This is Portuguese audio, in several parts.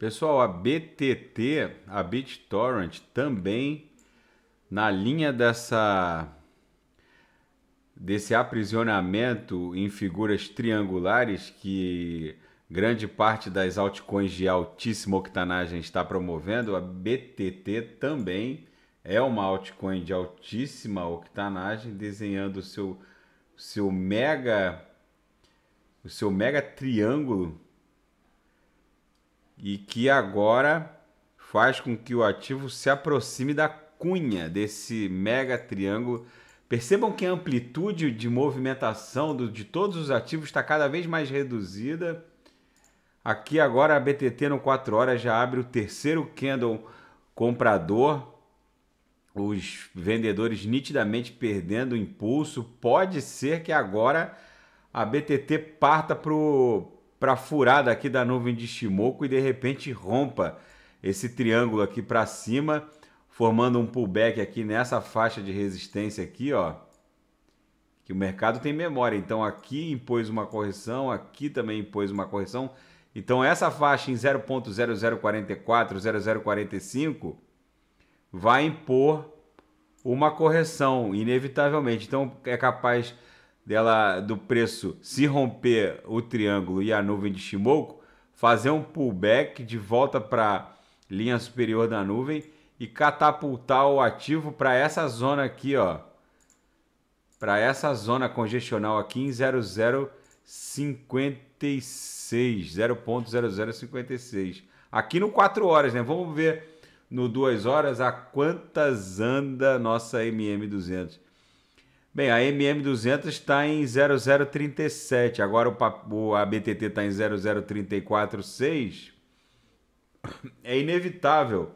Pessoal, a BTT, a BitTorrent, também na linha dessa desse aprisionamento em figuras triangulares que grande parte das altcoins de altíssima octanagem está promovendo, a BTT também é uma altcoin de altíssima octanagem, desenhando seu seu mega o seu mega triângulo e que agora faz com que o ativo se aproxime da cunha desse mega triângulo. Percebam que a amplitude de movimentação do, de todos os ativos está cada vez mais reduzida. Aqui agora a BTT no 4 horas já abre o terceiro candle comprador. Os vendedores nitidamente perdendo o impulso. Pode ser que agora a BTT parta para o para furar daqui da nuvem de Shimoku e de repente rompa esse triângulo aqui para cima, formando um pullback aqui nessa faixa de resistência aqui, ó. Que o mercado tem memória, então aqui impôs uma correção, aqui também impôs uma correção. Então essa faixa em 0.0044, 0045 vai impor uma correção inevitavelmente. Então é capaz dela do preço se romper o triângulo e a nuvem de Shimoku, fazer um pullback de volta para linha superior da nuvem e catapultar o ativo para essa zona aqui, ó. Para essa zona congestional aqui em 0056, 0.0056. Aqui no 4 horas, né? Vamos ver no 2 horas a quantas anda nossa MM200. Bem, a MM200 está em 0037, agora o, a BTT está em 00346. É inevitável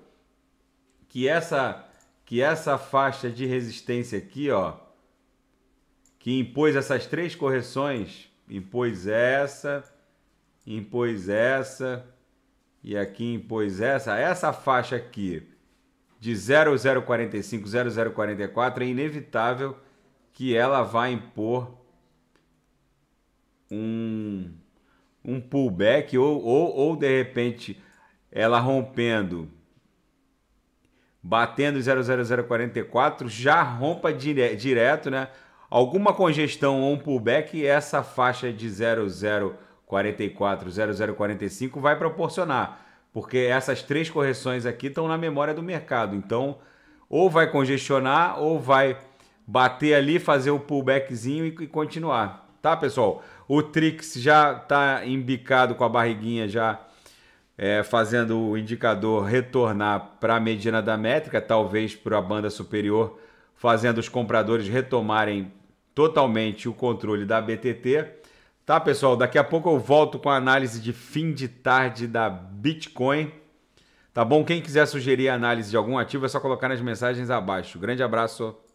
que essa, que essa faixa de resistência aqui, ó, que impôs essas três correções, impôs essa, impôs essa e aqui impôs essa, essa faixa aqui de 0045, 0044 é inevitável que ela vai impor um, um pullback ou, ou, ou de repente ela rompendo, batendo 00044, já rompa dire, direto, né? Alguma congestão ou um pullback, essa faixa de 0044, 0045 vai proporcionar, porque essas três correções aqui estão na memória do mercado. Então, ou vai congestionar ou vai bater ali, fazer o pullbackzinho e, e continuar. Tá, pessoal? O Trix já está embicado com a barriguinha já é, fazendo o indicador retornar para a mediana da métrica, talvez para a banda superior, fazendo os compradores retomarem totalmente o controle da BTT. Tá, pessoal? Daqui a pouco eu volto com a análise de fim de tarde da Bitcoin. Tá bom? Quem quiser sugerir análise de algum ativo é só colocar nas mensagens abaixo. Grande abraço.